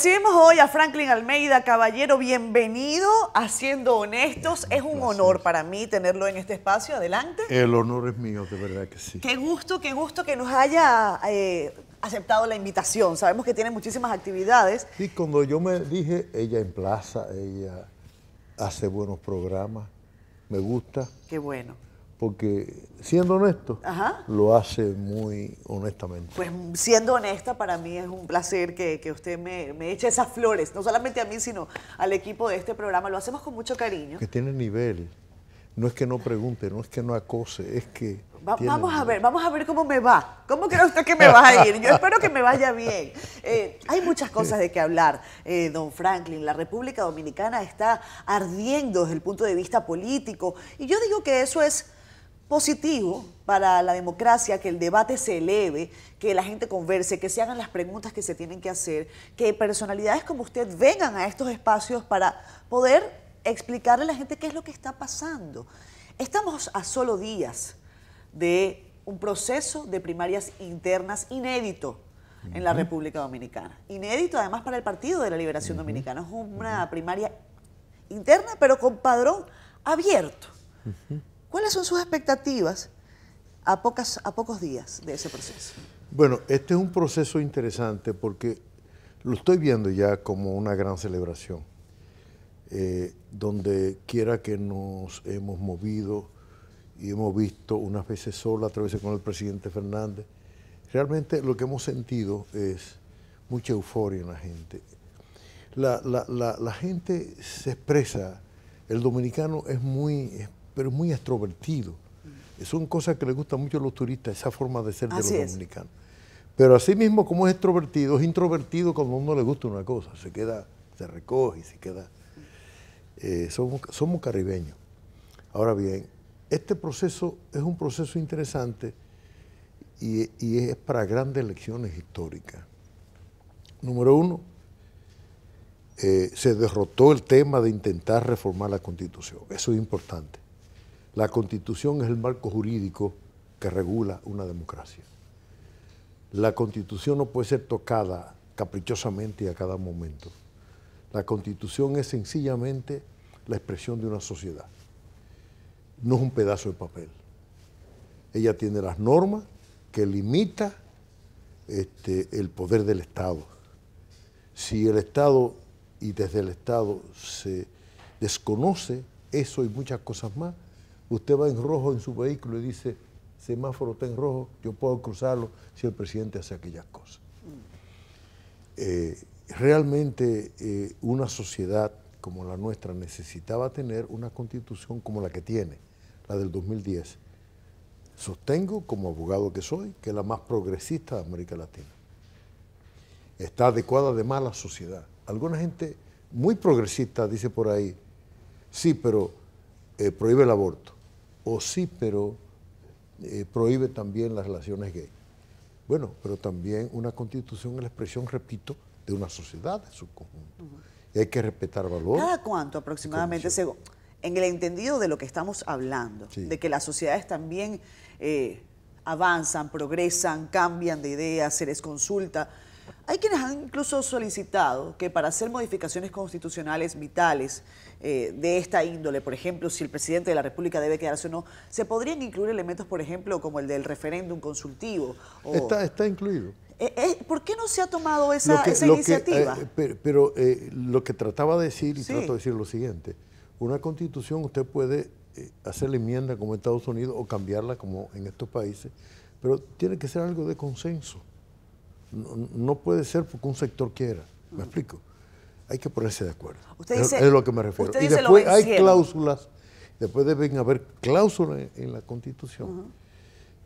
Recibimos hoy a Franklin Almeida, caballero, bienvenido haciendo Honestos. Es un honor para mí tenerlo en este espacio. Adelante. El honor es mío, de verdad que sí. Qué gusto, qué gusto que nos haya eh, aceptado la invitación. Sabemos que tiene muchísimas actividades. Y cuando yo me dije, ella emplaza, ella hace buenos programas, me gusta. Qué bueno porque siendo honesto, lo hace muy honestamente. Pues siendo honesta, para mí es un placer que, usted me, eche esas flores, no solamente a mí, sino al equipo de este programa. Lo hacemos con mucho cariño. Que tiene nivel. No es que no pregunte, no es que no acose, es que... vamos a ver, vamos a ver cómo me va. ¿Cómo cree usted que me va a ir? Yo espero que me vaya bien. Eh, hay muchas cosas de que hablar, eh, don Franklin. La República Dominicana está ardiendo desde el punto de vista político. Y yo digo que eso es positivo para la democracia, que el debate se eleve, que la gente converse, que se hagan las preguntas que se tienen que hacer, que personalidades como usted vengan a estos espacios para poder explicarle a la gente qué es lo que está pasando. Estamos a solo días de un proceso de primarias internas inédito en la República Dominicana. Inédito además para el Partido de la Liberación Dominicana. Es una primaria interna, pero con padrón abierto. ¿Cuáles son sus expectativas a, pocos días de ese proceso? Bueno, este es un proceso interesante porque lo estoy viendo ya como una gran celebración, eh, donde quiera que nos hemos movido y hemos visto unas veces sola, otras veces con el presidente Fernández, realmente lo que hemos sentido es mucha euforia en la gente. La, gente se expresa, el dominicano es muy, pero es muy extrovertido. Mm. Son cosas que le gustan mucho a los turistas, esa forma de ser de los dominicanos. Pero así mismo como es extrovertido, es introvertido cuando uno le gusta una cosa, se queda, se recoge, y se queda. Eh, somos, somos caribeños. Ahora bien, este proceso es un proceso interesante y, es para grandes lecciones históricas. Número uno, eh, se derrotó el tema de intentar reformar la constitución. Eso es importante. La constitución es el marco jurídico que regula una democracia. La constitución no puede ser tocada caprichosamente a cada momento. La constitución es sencillamente la expresión de una sociedad. No es un pedazo de papel. Ella tiene las normas que limita este, el poder del Estado. Si el Estado y desde el Estado se desconoce eso y muchas cosas más, Usted va en rojo en su vehículo y dice, semáforo está en rojo, yo puedo cruzarlo si el presidente hace aquellas cosas. Eh, realmente eh, una sociedad como la nuestra necesitaba tener una constitución como la que tiene, la del 2010. Sostengo, como abogado que soy, que es la más progresista de América Latina. Está adecuada de a la sociedad. Alguna gente muy progresista dice por ahí, sí, pero eh, prohíbe el aborto o sí, pero eh, prohíbe también las relaciones gay. Bueno, pero también una constitución es la expresión, repito, de una sociedad en su conjunto. hay que respetar valores. ¿Cada cuánto aproximadamente, según, en el entendido de lo que estamos hablando, de que las sociedades también eh, avanzan, progresan, cambian de ideas, se les consulta? Hay quienes han incluso solicitado que para hacer modificaciones constitucionales vitales eh, de esta índole, por ejemplo, si el presidente de la República debe quedarse o no, se podrían incluir elementos, por ejemplo, como el del referéndum consultivo. Está, está incluido. Eh, eh, ¿Por qué no se ha tomado esa, iniciativa? pero, lo que trataba de decir, y trato de decir lo siguiente, una constitución usted puede hacer la enmienda como Estados Unidos o cambiarla como en estos países, pero tiene que ser algo de consenso. No, puede ser porque un sector quiera. ¿Me explico? Hay que ponerse de acuerdo. es, lo que me refiero. y después hay cláusulas, después deben haber cláusulas en, la Constitución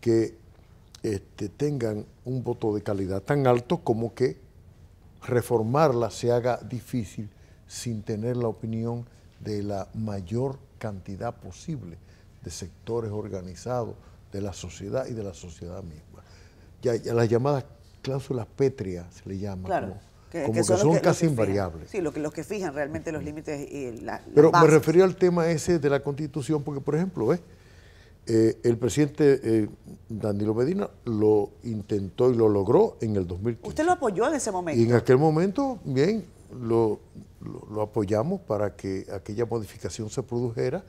que este, tengan un voto de calidad tan alto como que reformarla se haga difícil sin tener la opinión de la mayor cantidad posible de sectores organizados, de la sociedad y de la sociedad misma. ya las llamadas cláusulas pétreas, se le llama. Como, que, son, casi invariables. Sí, lo que, los que fijan realmente los límites y la, Pero me refería al tema ese de la Constitución, porque, por ejemplo, ¿ves? Eh, el presidente eh, Danilo Medina lo intentó y lo logró en el 2015. ¿Usted lo apoyó en ese momento? Y en aquel momento, bien, lo, lo, apoyamos para que aquella modificación se produjera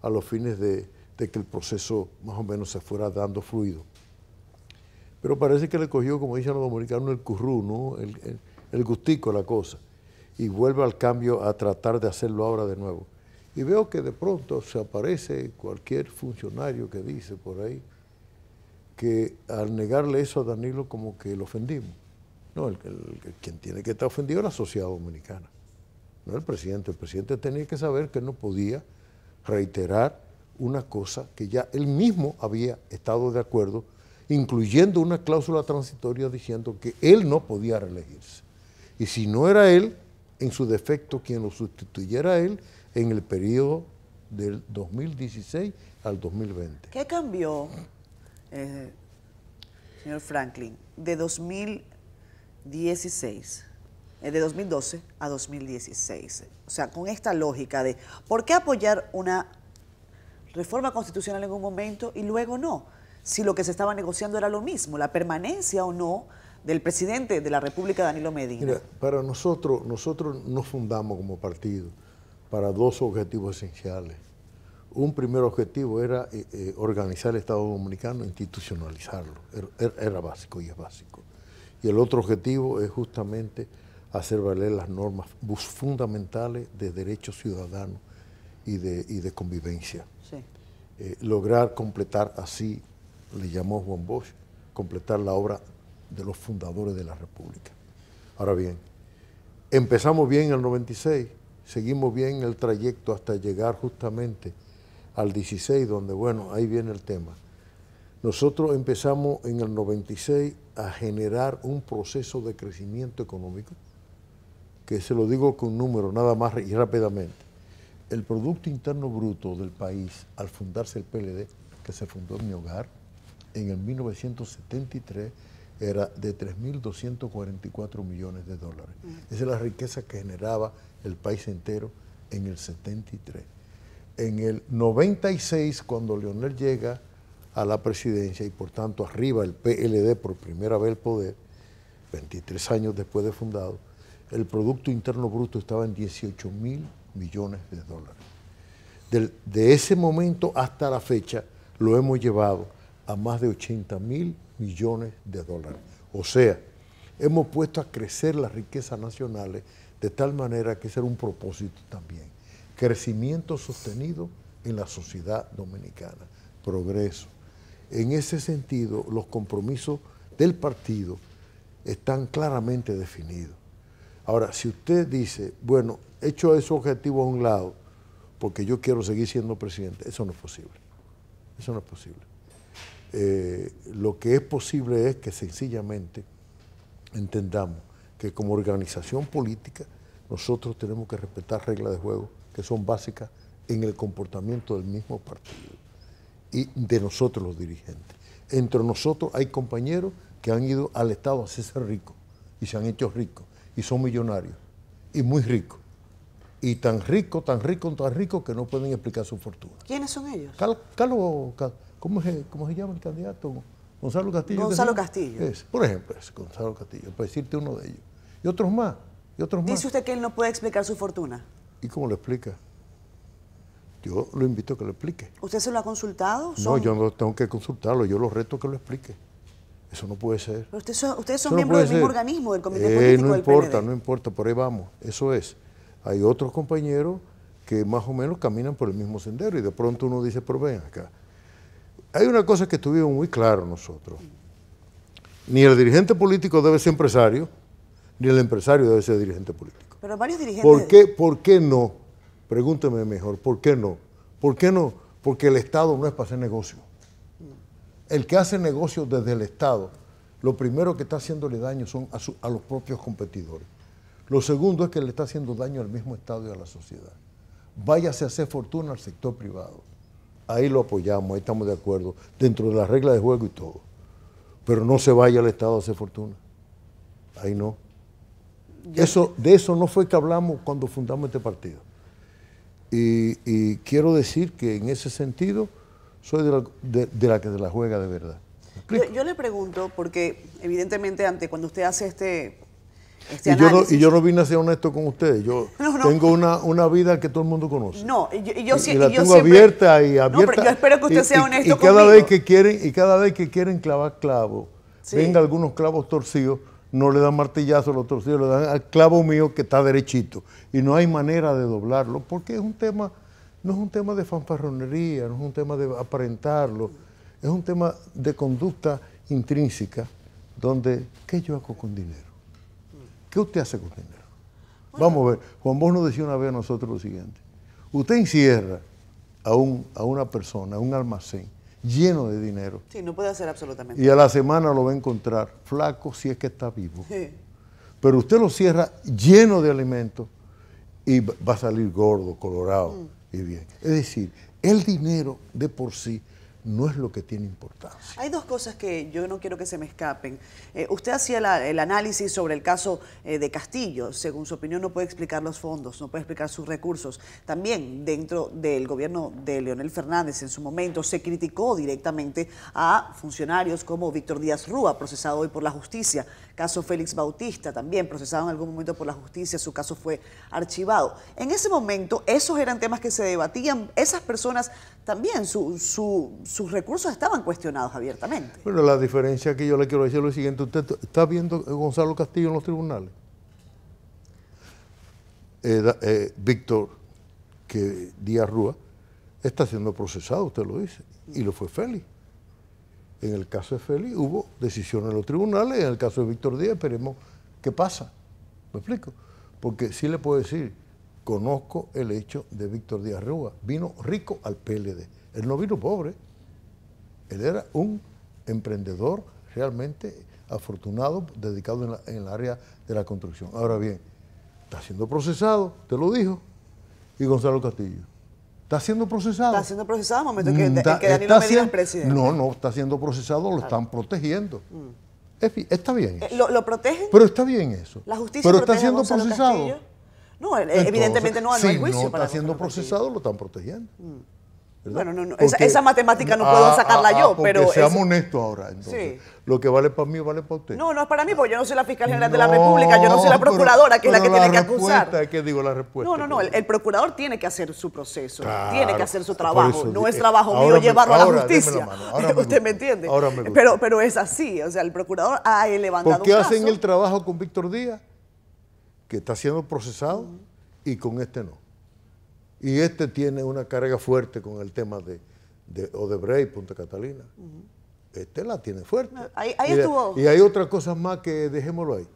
a los fines de que el proceso más o menos se fuera dando fluido. Pero parece que le cogió, como dicen los dominicanos, el currú, ¿no? el, el, el gustico, la cosa. Y vuelve al cambio a tratar de hacerlo ahora de nuevo. Y veo que de pronto se aparece cualquier funcionario que dice por ahí que al negarle eso a Danilo como que lo ofendimos. No, quien tiene que estar ofendido es la sociedad dominicana, no el presidente. El presidente tenía que saber que no podía reiterar una cosa que ya él mismo había estado de acuerdo incluyendo una cláusula transitoria diciendo que él no podía reelegirse. Y si no era él, en su defecto quien lo sustituyera él en el periodo del 2016 al 2020. ¿Qué cambió, eh, señor Franklin, de 2016? Eh, de 2012 a 2016. O sea, con esta lógica de ¿por qué apoyar una reforma constitucional en un momento y luego no? si lo que se estaba negociando era lo mismo, la permanencia o no del presidente de la República, Danilo Medina. para nosotros, nosotros nos fundamos como partido para dos objetivos esenciales. Un primer objetivo era eh, eh, organizar el Estado Dominicano, institucionalizarlo. Er, er, era, básico y es básico. Y el otro objetivo es justamente hacer valer las normas fundamentales de derechos ciudadanos y de, y de convivencia. Eh, lograr completar así le llamó Juan Bosch, completar la obra de los fundadores de la República. Ahora bien, empezamos bien en el 96, seguimos bien el trayecto hasta llegar justamente al 16, donde, bueno, ahí viene el tema. Nosotros empezamos en el 96 a generar un proceso de crecimiento económico, que se lo digo con número, nada más y rápidamente. El Producto Interno Bruto del país, al fundarse el PLD, que se fundó en mi hogar, en el 1973 era de 3.244 millones de dólares. Mm. Esa es la riqueza que generaba el país entero en el 73. En el 96, cuando Leonel llega a la presidencia y por tanto arriba el PLD por primera vez el poder, 23 años después de fundado, el Producto Interno Bruto estaba en 18 mil millones de dólares. de ese momento hasta la fecha lo hemos llevado a más de 80 mil millones de dólares. O sea, hemos puesto a crecer las riquezas nacionales de tal manera que ese era un propósito también. Crecimiento sostenido en la sociedad dominicana, progreso. En ese sentido, los compromisos del partido están claramente definidos. Ahora, si usted dice, bueno, hecho ese objetivo a un lado, porque yo quiero seguir siendo presidente, eso no es posible. Eso no es posible. Eh, lo que es posible es que sencillamente entendamos que como organización política nosotros tenemos que respetar reglas de juego que son básicas en el comportamiento del mismo partido y de nosotros los dirigentes. Entre nosotros hay compañeros que han ido al Estado a hacerse ricos y se han hecho ricos y son millonarios y muy ricos. Y tan ricos, tan ricos, tan ricos que no pueden explicar su fortuna. ¿Quiénes son ellos? Carlos, o Carlos ¿Cómo se, llama el candidato? Gonzalo Castillo. Gonzalo Castillo. por ejemplo, es Gonzalo Castillo, para decirte uno de ellos. Y otros más. Y otros Dice usted que él no puede explicar su fortuna. ¿Y cómo lo explica? Yo lo invito a que lo explique. ¿Usted se lo ha consultado? No, yo no tengo que consultarlo, yo lo reto que lo explique. Eso no puede ser. ustedes son miembros del mismo organismo, del Comité eh, Político No importa, no importa, por ahí vamos. Eso es. Hay otros compañeros que más o menos caminan por el mismo sendero y de pronto uno dice, pero ven acá, hay una cosa que estuvimos muy claro nosotros. Ni el dirigente político debe ser empresario, ni el empresario debe ser dirigente político. ¿Por qué, por qué no? Pregúnteme mejor, ¿por qué no? ¿Por qué no? Porque el Estado no es para hacer negocio. El que hace negocio desde el Estado, lo primero que está haciéndole daño son a los propios competidores. Lo segundo es que le está haciendo daño al mismo Estado y a la sociedad. Váyase a hacer fortuna al sector privado ahí lo apoyamos, ahí estamos de acuerdo, dentro de las reglas de juego y todo. Pero no se vaya al Estado a hacer fortuna. Ahí no. Eso, de eso no fue que hablamos cuando fundamos este partido. Y, quiero decir que en ese sentido soy de la, de, la que la juega de verdad. Yo, le pregunto, porque evidentemente ante cuando usted hace este, este y, yo no, y, yo vine a ser honesto con ustedes. Yo tengo una, vida que todo el mundo conoce. No, yo, yo y, y la tengo abierta y abierta. yo espero que usted sea honesto y, cada Vez que quieren, y cada vez que quieren clavar clavos, venga algunos clavos torcidos, no le dan martillazo a los torcidos, le dan al clavo mío que está derechito. Y no hay manera de doblarlo, porque es un tema, no es un tema de fanfarronería, no es un tema de aparentarlo, es un tema de conducta intrínseca, donde, ¿qué yo hago con dinero? ¿Qué usted hace con dinero? Vamos a ver, Juan Bosch nos decía una vez a nosotros lo siguiente. Usted encierra a, a una persona, a un almacén lleno de dinero. Sí, no puede hacer absolutamente Y a la semana lo va a encontrar flaco si es que está vivo. Sí. Pero usted lo cierra lleno de alimentos y va a salir gordo, colorado mm. y bien. Es decir, el dinero de por sí no es lo que tiene importancia. Hay dos cosas que yo no quiero que se me escapen. Eh, usted hacía el análisis sobre el caso eh, de Castillo. Según su opinión, no puede explicar los fondos, no puede explicar sus recursos. También dentro del gobierno de Leonel Fernández en su momento se criticó directamente a funcionarios como Víctor Díaz Rúa, procesado hoy por la justicia. Caso Félix Bautista, también procesado en algún momento por la justicia, su caso fue archivado. En ese momento, esos eran temas que se debatían. Esas personas también, su sus recursos estaban cuestionados abiertamente. Bueno, la diferencia que yo le quiero decir es lo siguiente. Usted está viendo a Gonzalo Castillo en los tribunales. Eh, eh, Víctor que Díaz Rúa está siendo procesado, usted lo dice, y lo fue Félix. En el caso de Félix hubo decisión en los tribunales, en el caso de Víctor Díaz esperemos qué pasa. ¿Me explico? Porque sí le puedo decir, conozco el hecho de Víctor Díaz Rúa, vino rico al PLD, él no vino pobre. Él era un emprendedor realmente afortunado, dedicado en, el área de la construcción. Ahora bien, está siendo procesado, te lo dijo, y Gonzalo Castillo. Está siendo procesado. Está siendo procesado en el momento que, mm, que Danilo Medina es presidente. No, no, está siendo procesado, lo están protegiendo. Mm. Está bien eh, eso. ¿Lo, protegen? Pero está bien eso. La justicia Pero está siendo procesado. No, eh, evidentemente no, hay juicio. está siendo procesado, lo están protegiendo. Mm. Bueno, no, no. Esa, esa, matemática no puedo ah, ah, sacarla ah, yo, pero... Seamos honestos ahora, entonces. Lo que vale para mí vale para usted. No, no es para mí, porque yo no soy la fiscal general de la República, yo no soy la procuradora, que es la que tiene que acusar. digo la respuesta. No, no, no, el, procurador tiene que hacer su proceso, tiene que hacer su trabajo. no es trabajo mío llevarlo a la justicia. usted me entiende. pero, pero es así, o sea, el procurador ha levantado ¿Por qué hacen el trabajo con Víctor Díaz, que está siendo procesado, y con este no? Y este tiene una carga fuerte con el tema de, de Odebrecht, Punta Catalina. Este la tiene fuerte. Ah, ahí, y, estuvo. y, hay otras cosas más que dejémoslo ahí.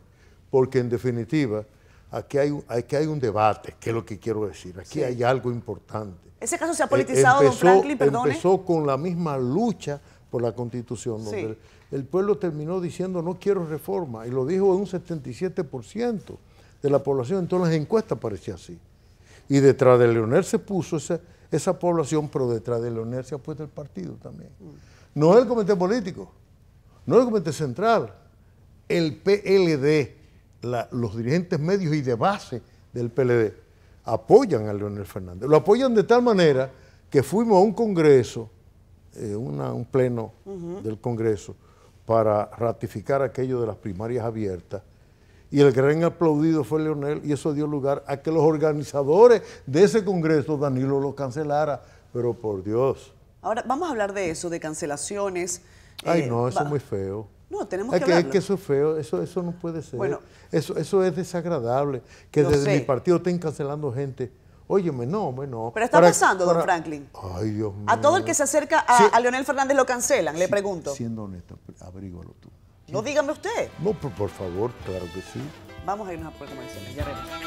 Porque en definitiva, aquí hay, aquí hay un debate, que es lo que quiero decir. Aquí hay algo importante. Ese caso se ha e- politizado, don Franklin, perdón. Empezó con la misma lucha por la Constitución, donde el, pueblo terminó diciendo no quiero reforma, y lo dijo en un 77% de la población, entonces las encuestas parecía así. Y detrás de Leonel se puso esa, esa población, pero detrás de Leonel se ha puesto el partido también. No es el comité político, no es el comité central, el PLD, los dirigentes medios y de base del PLD apoyan a Leonel Fernández. Lo apoyan de tal manera que fuimos a un congreso, eh, un pleno del congreso, para ratificar aquello de las primarias abiertas y el gran aplaudido fue Leonel y eso dio lugar a que los organizadores de ese Congreso, Danilo, lo cancelara. Pero por Dios. Ahora, vamos a hablar de eso, de cancelaciones. Ay, eh, no, eso es muy feo. No, tenemos que, que Es que eso es feo, eso, eso no puede ser. Bueno, eso, eso es desagradable, que desde mi partido estén cancelando gente. Óyeme, no, bueno. Pero está pasando, don Franklin. Ay, Dios mío. A todo el que se acerca a, Leonel Fernández lo cancelan, le pregunto. Siendo honesto, abrígalo tú. No dígame usted. No, por, por favor, claro que sí. Vamos a irnos a Puerto ya regresamos.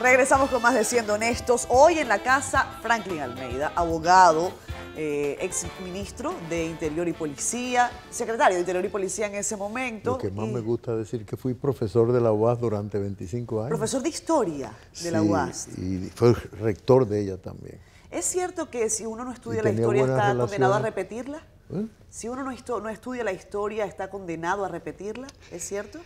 Regresamos con más de Siendo Honestos. Hoy en la casa, Franklin Almeida, abogado eh, ex ministro de Interior y Policía, secretario de Interior y Policía en ese momento. Lo que más me gusta decir que fui profesor de la UAS durante 25 años. Profesor de Historia de la UAS. Y fue rector de ella también. ¿Es cierto que si uno no estudia la historia está condenado a repetirla? ¿Eh? Si uno no, estudia la historia está condenado a repetirla, ¿es cierto?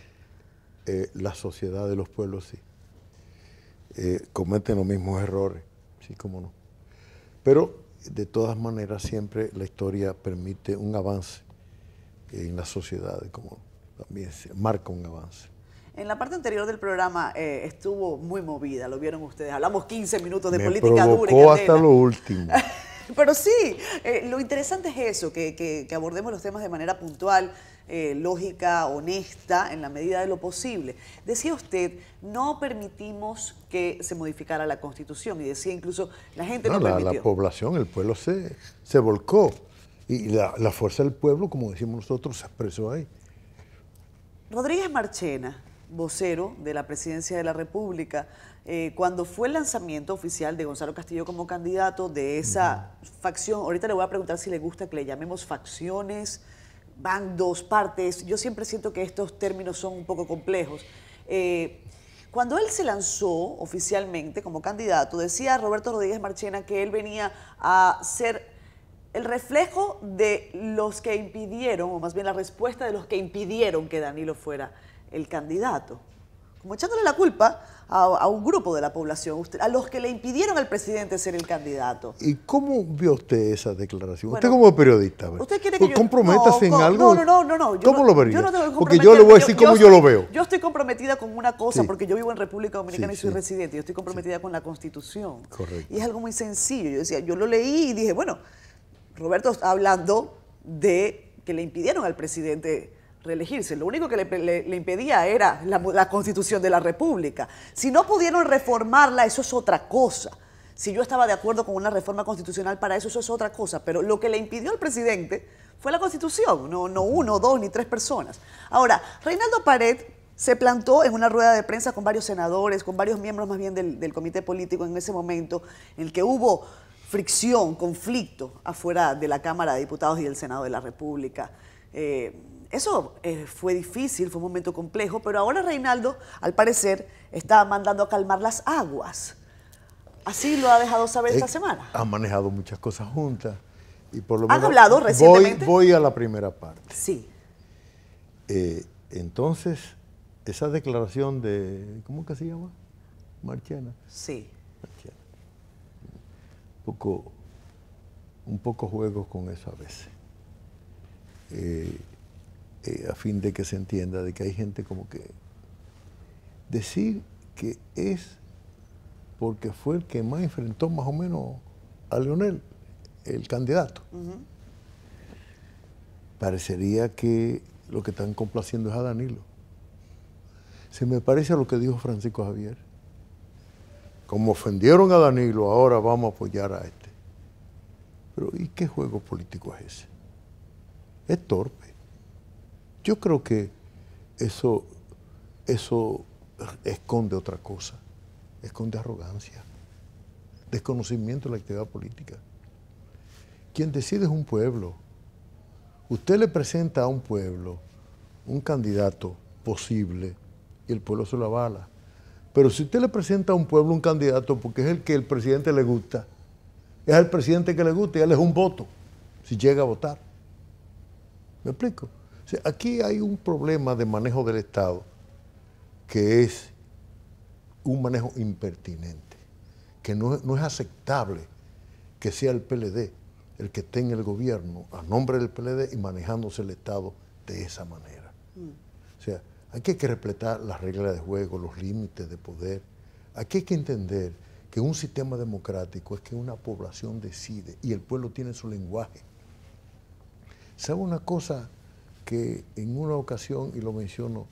Eh, la sociedad de los pueblos sí. cometen los mismos errores, sí, como no. Pero de todas maneras siempre la historia permite un avance en la sociedad, como también marca un avance. En la parte anterior del programa eh, estuvo muy movida, lo vieron ustedes. Hablamos 15 minutos de política dura. hasta lo último. Pero sí, eh, lo interesante es eso, que abordemos los temas de manera puntual, eh, lógica, honesta, en la medida de lo posible. Decía usted, no permitimos que se modificara la Constitución y decía incluso, la gente no, la, población, el pueblo se, se volcó y la, fuerza del pueblo, como decimos nosotros, se expresó ahí. Rodríguez Marchena, vocero de la Presidencia de la República, eh, cuando fue el lanzamiento oficial de Gonzalo Castillo como candidato de esa facción, ahorita le voy a preguntar si le gusta que le llamemos facciones, van dos partes. Yo siempre siento que estos términos son un poco complejos. Eh, cuando él se lanzó oficialmente como candidato, decía Roberto Rodríguez Marchena que él venía a ser el reflejo de los que impidieron, o más bien la respuesta de los que impidieron que Danilo fuera el candidato. Como echándole la culpa a, un grupo de la población, a los que le impidieron al presidente ser el candidato. ¿Y cómo vio usted esa declaración? usted como periodista, ¿usted quiere que yo, en algo? No, no, no, no. ¿Cómo lo vería? Yo tengo porque yo le voy a decir cómo yo, lo veo. Yo estoy comprometida con una cosa, porque yo vivo en República Dominicana y soy residente, yo estoy comprometida con la Constitución. Correcto. Y es algo muy sencillo. Yo decía, yo lo leí y dije, bueno, Roberto está hablando de que le impidieron al presidente reelegirse. Lo único que le, impedía era la, constitución de la República. Si no pudieron reformarla, eso es otra cosa. Si yo estaba de acuerdo con una reforma constitucional para eso, eso es otra cosa. Pero lo que le impidió al presidente fue la constitución, no, uno, dos ni tres personas. Ahora, Reinaldo Pared se plantó en una rueda de prensa con varios senadores, con varios miembros más bien del, comité político en ese momento, en el que hubo fricción, conflicto afuera de la Cámara de Diputados y del Senado de la República. Eh, eso eh, fue difícil, fue un momento complejo, pero ahora Reinaldo, al parecer, está mandando a calmar las aguas. Así lo ha dejado saber esta semana. Han manejado muchas cosas juntas. Y por lo ¿Han hablado recientemente? Voy, a la primera parte. Sí. Eh, entonces, esa declaración de, ¿cómo que se llama? Marchena. Sí. Un poco, un poco juego con eso a veces. Eh, eh, a fin de que se entienda de que hay gente como que decir que es porque fue el que más enfrentó más o menos a Leonel, el candidato. Parecería que lo que están complaciendo es a Danilo. Se me parece a lo que dijo Francisco Javier. Como ofendieron a Danilo, ahora vamos a apoyar a este. Pero ¿y qué juego político es ese? Es torpe. Yo creo que eso, eso esconde otra cosa, esconde arrogancia, desconocimiento de la actividad política. Quien decide es un pueblo. Usted le presenta a un pueblo un candidato posible y el pueblo se lo avala. Pero si usted le presenta a un pueblo un candidato porque es el que el presidente le gusta, es el presidente que le gusta y él es un voto, si llega a votar. ¿Me explico? aquí hay un problema de manejo del Estado que es un manejo impertinente, que no, es aceptable que sea el PLD el que tenga el gobierno a nombre del PLD y manejándose el Estado de esa manera. O sea, aquí hay que respetar las reglas de juego, los límites de poder. Aquí hay que entender que un sistema democrático es que una población decide y el pueblo tiene su lenguaje. ¿Sabe una cosa que en una ocasión, y lo menciono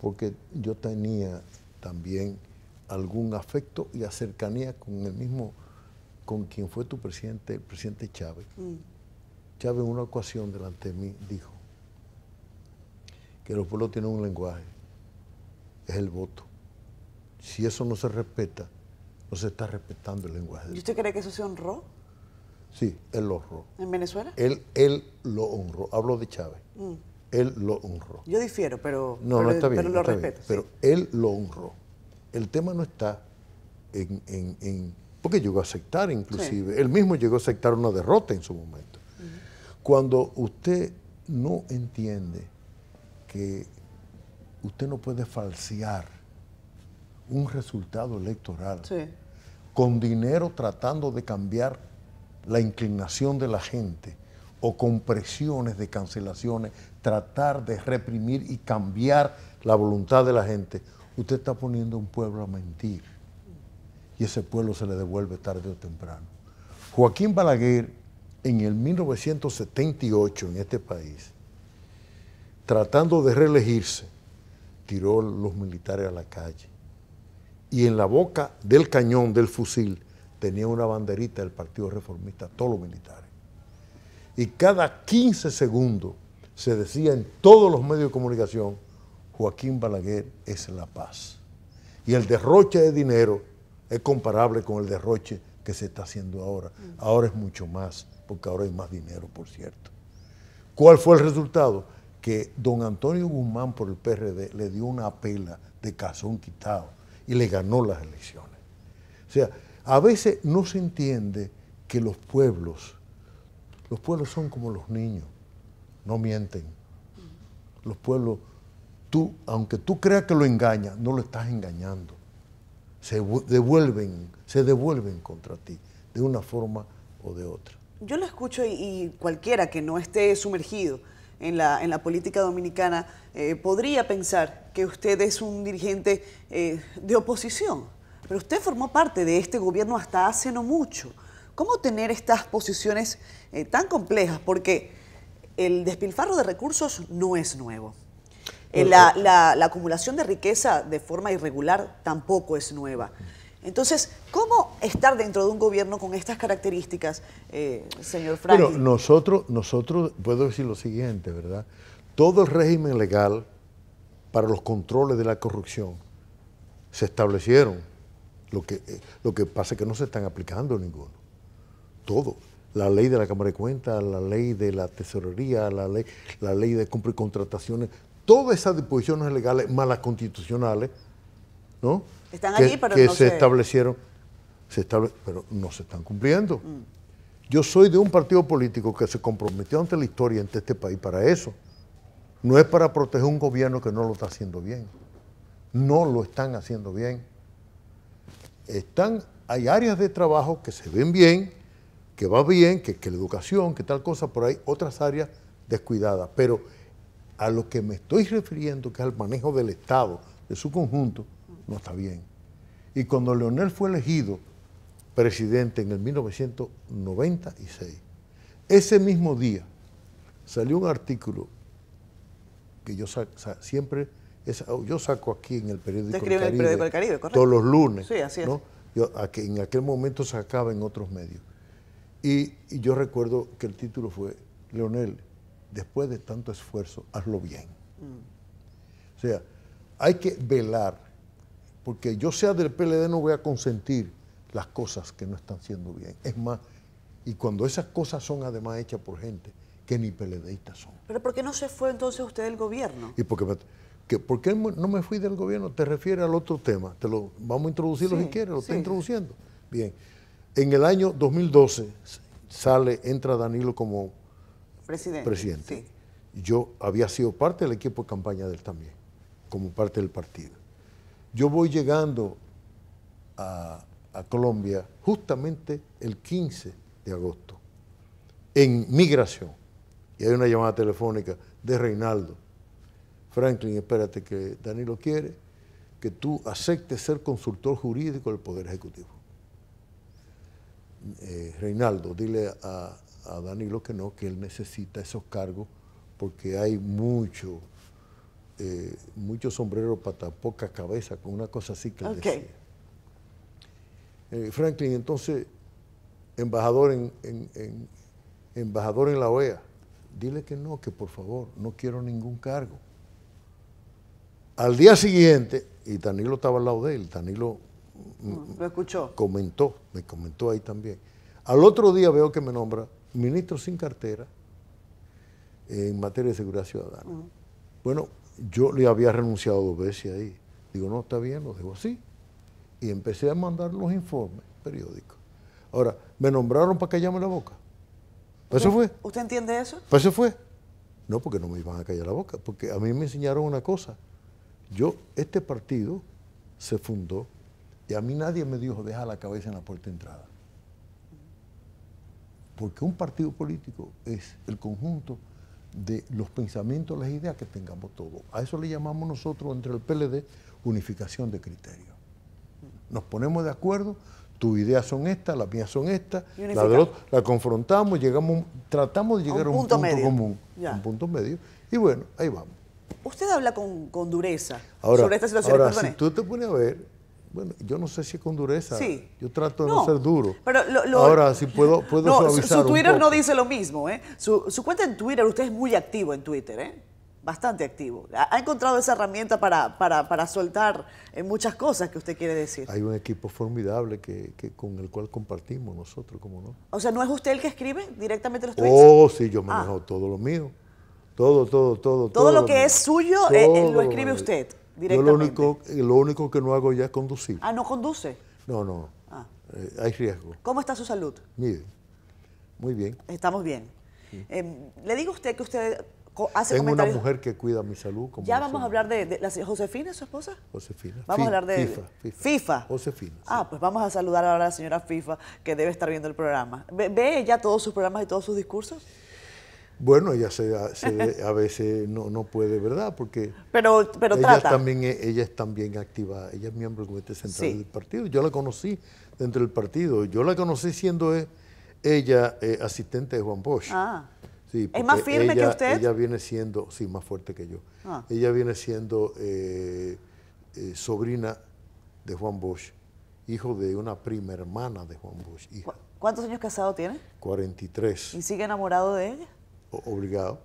porque yo tenía también algún afecto y cercanía con el mismo, con quien fue tu presidente, el presidente Chávez. Mm. Chávez en una ocasión delante de mí dijo que los pueblos tienen un lenguaje, es el voto. Si eso no se respeta, no se está respetando el lenguaje. ¿Y usted cree que eso se honró? Sí, él lo honró. ¿En Venezuela? Él, él lo honró. Hablo de Chávez. Mm él lo honró. Yo difiero, pero, no, pero, lo respeto. pero él lo honró. El tema no está en... porque llegó a aceptar inclusive, él mismo llegó a aceptar una derrota en su momento. Cuando usted no entiende que usted no puede falsear un resultado electoral con dinero tratando de cambiar la inclinación de la gente o con presiones de cancelaciones tratar de reprimir y cambiar la voluntad de la gente, usted está poniendo un pueblo a mentir. Y ese pueblo se le devuelve tarde o temprano. Joaquín Balaguer, en el 1978 en este país, tratando de reelegirse, tiró los militares a la calle. Y en la boca del cañón del fusil tenía una banderita del Partido Reformista, todos los militares. Y cada 15 segundos se decía en todos los medios de comunicación, Joaquín Balaguer es la paz. Y el derroche de dinero es comparable con el derroche que se está haciendo ahora. Ahora es mucho más, porque ahora hay más dinero, por cierto. ¿Cuál fue el resultado? Que don Antonio Guzmán por el PRD le dio una pela de cazón quitado y le ganó las elecciones. O sea, a veces no se entiende que los pueblos, los pueblos son como los niños no mienten. Los pueblos, tú, aunque tú creas que lo engañas, no lo estás engañando. Se devuelven, se devuelven contra ti, de una forma o de otra. Yo lo escucho y, cualquiera que no esté sumergido en la, en la política dominicana eh, podría pensar que usted es un dirigente eh, de oposición, pero usted formó parte de este gobierno hasta hace no mucho. ¿Cómo tener estas posiciones eh, tan complejas? Porque el despilfarro de recursos no es nuevo. Eh, eh, la, acumulación de riqueza de forma irregular tampoco es nueva. Entonces, ¿cómo estar dentro de un gobierno con estas características, eh, señor Frank? Pero nosotros, nosotros, puedo decir lo siguiente, ¿verdad? Todo el régimen legal para los controles de la corrupción se establecieron. Lo que, lo que pasa es que no se están aplicando ninguno. Todo la ley de la Cámara de Cuentas, la ley de la tesorería, la ley, la ley de cumplir contrataciones, todas esas disposiciones legales, malas constitucionales, ¿no? que, se, establecieron, se pero no se están cumpliendo. Mm. Yo soy de un partido político que se comprometió ante la historia, ante este país, para eso. No es para proteger un gobierno que no lo está haciendo bien. No lo están haciendo bien. Están, hay áreas de trabajo que se ven bien, que va bien, que, que la educación, que tal cosa, por ahí, otras áreas descuidadas. Pero a lo que me estoy refiriendo, que es al manejo del Estado, de su conjunto, no está bien. Y cuando Leonel fue elegido presidente en el 1996, ese mismo día salió un artículo que yo siempre, yo saco aquí en el periódico, Caribe, todos los lunes. Sí, así es. en aquel momento sacaba en otros medios. Y, yo recuerdo que el título fue, Leonel, después de tanto esfuerzo, hazlo bien. Mm. O sea, hay que velar, porque yo sea del PLD no voy a consentir las cosas que no están siendo bien. Es más, y cuando esas cosas son además hechas por gente que ni PLDistas son. ¿Pero por qué no se fue entonces usted del gobierno? ¿Y porque qué, por no me fui del gobierno? Te refieres al otro tema. Te lo vamos a introducir lo si quieres, lo está introduciendo. Bien. En el año 2012 sale, entra Danilo como presidente. Yo había sido parte del equipo de campaña de él también, como parte del partido. Yo voy llegando a Colombia justamente el 15 de agosto, en migración. Y hay una llamada telefónica de Reinaldo. Franklin, espérate que Danilo quiere que tú aceptes ser consultor jurídico del Poder Ejecutivo. Eh, Reinaldo, dile a, Danilo que no, que él necesita esos cargos porque hay mucho, eh, mucho sombrero para tan poca cabeza, con una cosa así que él eh, Franklin, entonces, embajador en, embajador en la OEA, dile que no, que por favor, no quiero ningún cargo. Al día siguiente, y Danilo estaba al lado de él, Danilo Mm, lo escuchó. Comentó, me comentó ahí también. Al otro día veo que me nombra ministro sin cartera en materia de seguridad ciudadana. Bueno, yo le había renunciado dos veces ahí. Digo, no, está bien, lo dejo así. Y empecé a mandar los informes periódicos. Ahora, me nombraron para callarme la boca. eso fue? ¿Usted entiende eso? ¿Para eso fue? No, porque no me iban a callar la boca, porque a mí me enseñaron una cosa. Yo, este partido se fundó y a mí nadie me dijo, deja la cabeza en la puerta de entrada. Porque un partido político es el conjunto de los pensamientos, las ideas que tengamos todos. A eso le llamamos nosotros entre el PLD unificación de criterios. Nos ponemos de acuerdo, tus ideas son estas, las mías son estas, la, la confrontamos, llegamos, tratamos de llegar a un, punto, común, un punto medio, y bueno, ahí vamos. Usted habla con, dureza sobre esta situación. Ahora, si tú te pones a ver, bueno, yo no sé si con dureza. Sí. Yo trato de no, ser duro. Pero Ahora, si puedo, puedo no, Su, Twitter no dice lo mismo, ¿eh? Su, cuenta en Twitter, usted es muy activo en Twitter, ¿eh? Bastante activo. Ha, encontrado esa herramienta para, soltar eh, muchas cosas que usted quiere decir. Hay un equipo formidable que, con el cual compartimos nosotros, ¿cómo no? O sea, ¿no es usted el que escribe directamente los tweets? Oh, sí, yo manejo ah. todo lo mío. Todo, todo, todo. Todo, todo lo, que es suyo eh, eh, lo escribe usted. Yo lo único, eh, lo único que no hago ya es conducir. Ah, ¿no conduce? No, no. Ah. Eh, hay riesgo. ¿Cómo está su salud? Mire, muy bien. Estamos bien. Em, Le digo a usted que usted hace Tengo una mujer que cuida mi salud. ya vamos a hablar de, de, Josefina, su esposa. Josefina. Vamos a hablar de FIFA. FIFA. Josefina. Ah, pues vamos a saludar ahora a la señora FIFA que debe estar viendo el programa. ¿Ve, ve ella todos sus programas y todos sus discursos? Bueno, ella se, a veces no, no puede, ¿verdad? Porque pero, pero ella, También, e, ella es también activa, ella es miembro del Comité este Central del partido. Yo la conocí dentro del partido, yo la conocí siendo eh, ella eh, asistente de Juan Bosch. Ah. Sí, ¿Es más firme que usted? Ella viene siendo, sí, más fuerte que yo. Ah. Ella viene siendo eh, sobrina de Juan Bosch, hijo de una prima hermana de Juan Bosch. ¿Cuántos años casado tiene? 43. ¿Y sigue enamorado de ella? Obligado.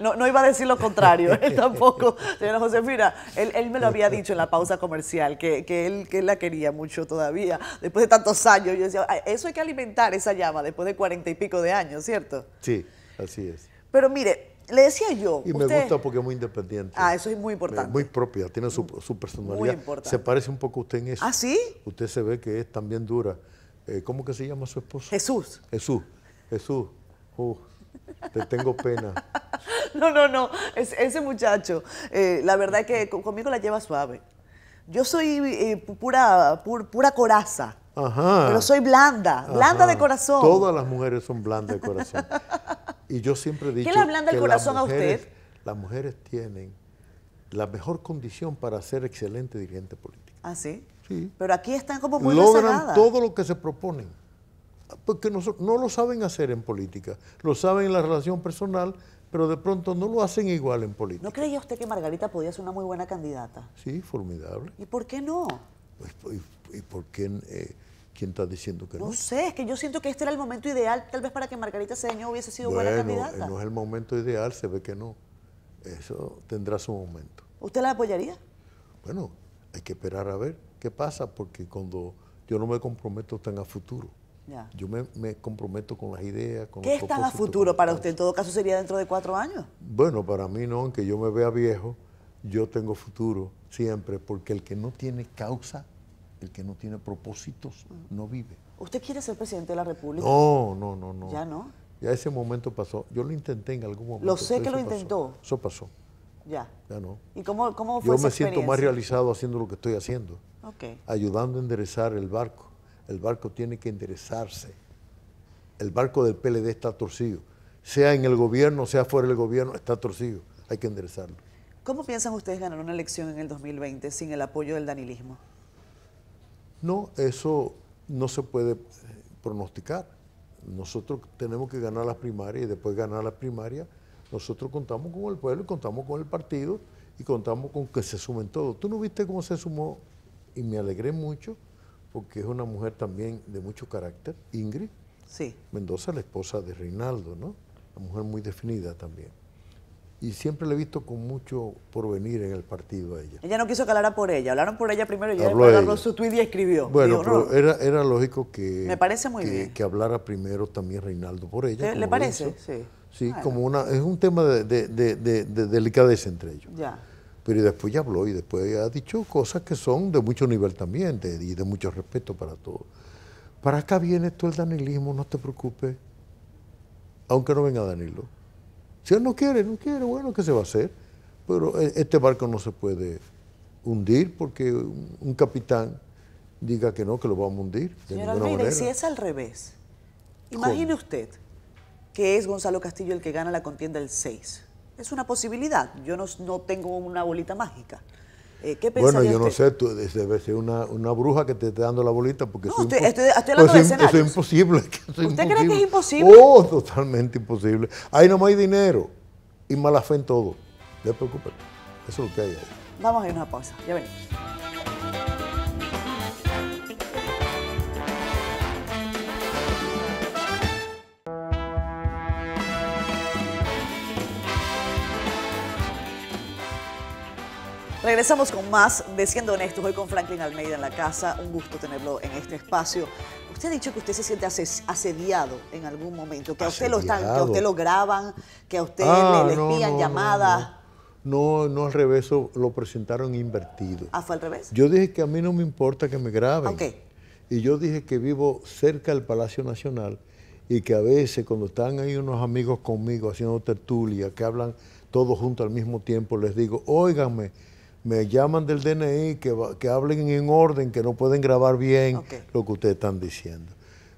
No, no, iba a decir lo contrario, él ¿eh? tampoco, señora Josefina. Él, él, me lo había dicho en la pausa comercial, que, él, que la quería mucho todavía. Después de tantos años, yo decía, eso hay que alimentar esa llama después de cuarenta y pico de años, ¿cierto? Sí, así es. Pero mire, le decía yo. Y me gusta porque es muy independiente. Ah, eso es muy importante. Muy propia, tiene su, personalidad. Muy importante. Se parece un poco a usted en eso. ¿Ah, sí? Usted se ve que es también dura. Eh, ¿Cómo que se llama su esposo? Jesús. Jesús. Jesús Uh, te tengo pena. no, no, no. ese muchacho, eh, la verdad es que conmigo la lleva suave. Yo soy eh, pura, pura, pura coraza. Pero soy blanda, blanda de corazón. Todas las mujeres son blandas de corazón. y yo siempre he dicho. ¿Qué le corazón a usted? Las mujeres tienen la mejor condición para ser excelente dirigente política. ¿Ah, sí? Pero aquí están como muy Logran todo lo que se proponen porque no, no lo saben hacer en política, lo saben en la relación personal, pero de pronto no lo hacen igual en política. ¿No creía usted que Margarita podía ser una muy buena candidata? Sí, formidable. ¿Y por qué no? Pues, pues, ¿Y, por qué? Eh, ¿Quién está diciendo que no? No sé, es que yo siento que este era el momento ideal, tal vez para que Margarita Cedeño hubiese sido buena candidata. Eh, no es el momento ideal, se ve que no. Eso tendrá su momento. ¿Usted la apoyaría? Bueno, hay que esperar a ver qué pasa, porque cuando yo no me comprometo tan a futuro. Yo me, comprometo con las ideas. Con ¿Qué está está el futuro para usted? En todo caso, sería dentro de cuatro años. Bueno, para mí no, aunque yo me vea viejo, yo tengo futuro siempre, porque el que no tiene causa, el que no tiene propósitos, no vive. ¿Usted quiere ser presidente de la República? No, no, no, no. Ya no. Ya ese momento pasó. Yo lo intenté en algún momento. Lo sé que lo intentó. Eso pasó. Ya. Ya no. ¿Y cómo, cómo fue Yo me siento más realizado haciendo lo que estoy haciendo. Ayudando a enderezar el barco el barco tiene que enderezarse. El barco del PLD está torcido. Sea en el gobierno, sea fuera del gobierno, está torcido. Hay que enderezarlo. ¿Cómo piensan ustedes ganar una elección en el 2020 sin el apoyo del danilismo? No, eso no se puede eh, pronosticar. Nosotros tenemos que ganar las primarias y después ganar las primarias. Nosotros contamos con el pueblo y contamos con el partido y contamos con que se sumen todos. Tú no viste cómo se sumó y me alegré mucho porque es una mujer también de mucho carácter, Ingrid. Sí. Mendoza, la esposa de Reinaldo, ¿no? Una mujer muy definida también. Y siempre la he visto con mucho porvenir en el partido a ella. Ella no quiso que hablara por ella, hablaron por ella primero y Habló agarró su tweet y escribió. Bueno, pero era, lógico que, Me parece muy bien. que hablara primero también Reinaldo por ella. ¿Le, parece? Sí. Sí, como una, es un tema de, de delicadeza entre ellos. Ya pero después ya habló y después ha dicho cosas que son de mucho nivel también y de mucho respeto para todos. Para acá viene todo el danilismo, no te preocupes, aunque no venga Danilo. Si él no quiere, no quiere, bueno, ¿qué se va a hacer? Pero e, este barco no se puede hundir porque un capitán diga que no, que lo vamos a hundir. Señor si es al revés, imagine usted que es Gonzalo Castillo el que gana la contienda el 6 es una posibilidad. Yo no, no tengo una bolita mágica. Eh, ¿qué bueno, yo no sé, tú, debe ser una, una, bruja que te esté dando la bolita porque no, es imposible. ¿Usted cree que es imposible? Oh, totalmente imposible. Ahí no hay dinero y mala fe en todo. No te preocupes. Eso es lo que hay ahí. Vamos a ir a una pausa. Ya venimos. Regresamos con más de Siendo Honestos, hoy con Franklin Almeida en la casa. Un gusto tenerlo en este espacio. Usted ha dicho que usted se siente asediado en algún momento, que a usted, lo, graban, que a usted ah, le, envían llamadas. No, no, al revés, lo presentaron invertido. Ah, fue al revés. Yo dije que a mí no me importa que me graben. ¿Ok? Y yo dije que vivo cerca del Palacio Nacional y que a veces cuando están ahí unos amigos conmigo haciendo tertulia, que hablan todos juntos al mismo tiempo, les digo, óiganme, me llaman del DNI, que, hablen en orden, que no pueden grabar bien lo que ustedes están diciendo.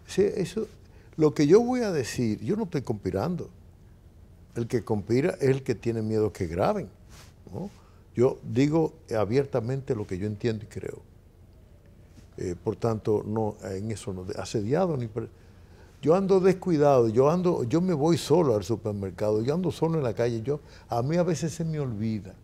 Sí, eso, lo que yo voy a decir, yo no estoy conspirando. El que conspira es el que tiene miedo que graben. Yo digo abiertamente lo que yo entiendo y creo. Eh, por tanto, no, en eso no, asediado ni... Yo ando descuidado, yo ando, yo me voy solo al supermercado, yo ando solo en la calle, yo, a mí a veces se me olvida.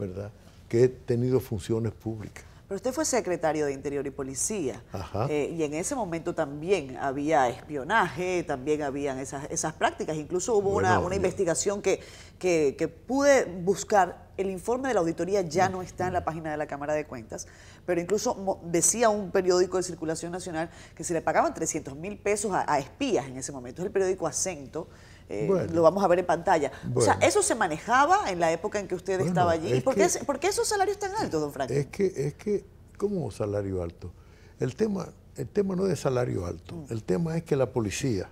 ¿verdad? Que he tenido funciones públicas. Pero usted fue secretario de Interior y Policía. Eh, y en ese momento también había espionaje, también habían esas, esas prácticas. Incluso hubo una, investigación que, que, pude buscar. El informe de la auditoría ya no está en la página de la Cámara de Cuentas, pero incluso decía un periódico de circulación nacional que se le pagaban 300 mil pesos a, a, espías en ese momento. Es el periódico Acento eh, lo vamos a ver en pantalla. O sea, eso se manejaba en la época en que usted estaba allí. por qué, esos salarios tan altos, don Franco? Es que, es que, ¿cómo salario alto? El tema, el tema no es de salario alto, mm. el tema es que la policía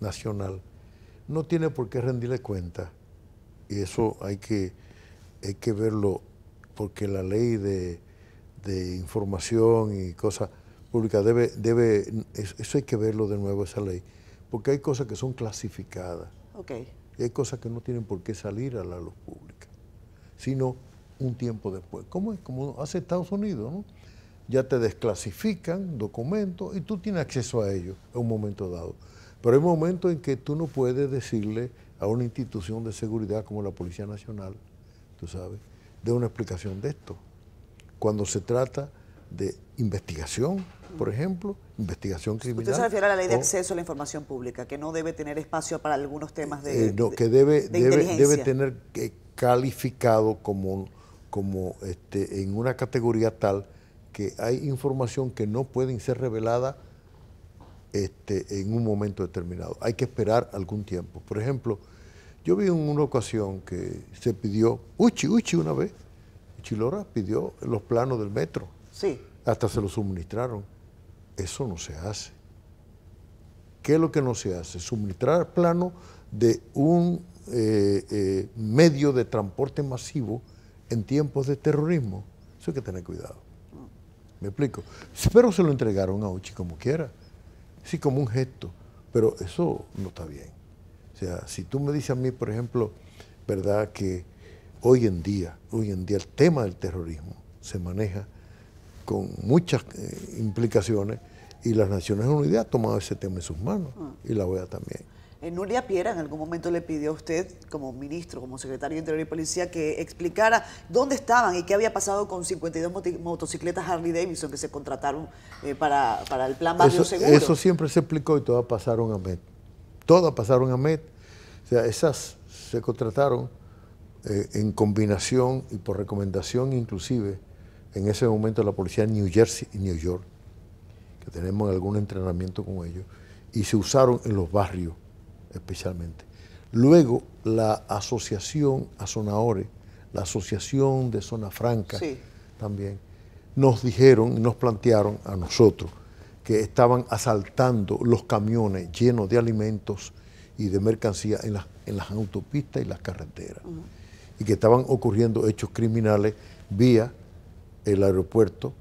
nacional no tiene por qué rendirle cuenta. Y eso hay que, hay que verlo, porque la ley de, de información y cosas públicas debe, debe, eso hay que verlo de nuevo, esa ley porque hay cosas que son clasificadas. hay cosas que no tienen por qué salir a la luz pública, sino un tiempo después. ¿Cómo es? Como hace Estados Unidos, ¿no? Ya te desclasifican documentos y tú tienes acceso a ellos en un momento dado. Pero hay momentos en que tú no puedes decirle a una institución de seguridad como la Policía Nacional, tú sabes, de una explicación de esto. Cuando se trata de investigación, por ejemplo, investigación criminal. Usted se refiere a la ley de acceso a la información pública, que no debe tener espacio para algunos temas de. Eh, eh, no, que debe, debe, debe, tener eh, calificado como, como este, en una categoría tal que hay información que no puede ser revelada este, en un momento determinado. Hay que esperar algún tiempo. Por ejemplo, yo vi en una ocasión que se pidió, Uchi, Uchi una vez, Chilora pidió los planos del metro. Sí. Hasta se los suministraron. Eso no se hace. ¿Qué es lo que no se hace? Suministrar plano de un eh, eh, medio de transporte masivo en tiempos de terrorismo. Eso hay que tener cuidado. ¿Me explico? Espero se lo entregaron a Uchi como quiera. Sí, como un gesto. Pero eso no está bien. O sea, si tú me dices a mí, por ejemplo, ¿verdad? Que hoy en día, hoy en día el tema del terrorismo se maneja con muchas eh, implicaciones y las Naciones Unidas ha tomado ese tema en sus manos ah. y la OEA también. En eh, Nuria Piera en algún momento le pidió a usted, como ministro, como secretario de Interior y Policía, que explicara dónde estaban y qué había pasado con 52 motocicletas Harley Davidson que se contrataron eh, para, el plan Barrio Seguro. Eso siempre se explicó y todas pasaron a MED. Todas pasaron a MED. O sea, esas se contrataron en combinación y por recomendación inclusive en ese momento la policía de New Jersey y New York, que tenemos algún entrenamiento con ellos, y se usaron en los barrios especialmente. Luego la asociación Ore, la asociación de Zona Franca también, nos dijeron, nos plantearon a nosotros que estaban asaltando los camiones llenos de alimentos y de mercancía en las, en las autopistas y las carreteras. Y que estaban ocurriendo hechos criminales vía el aeropuerto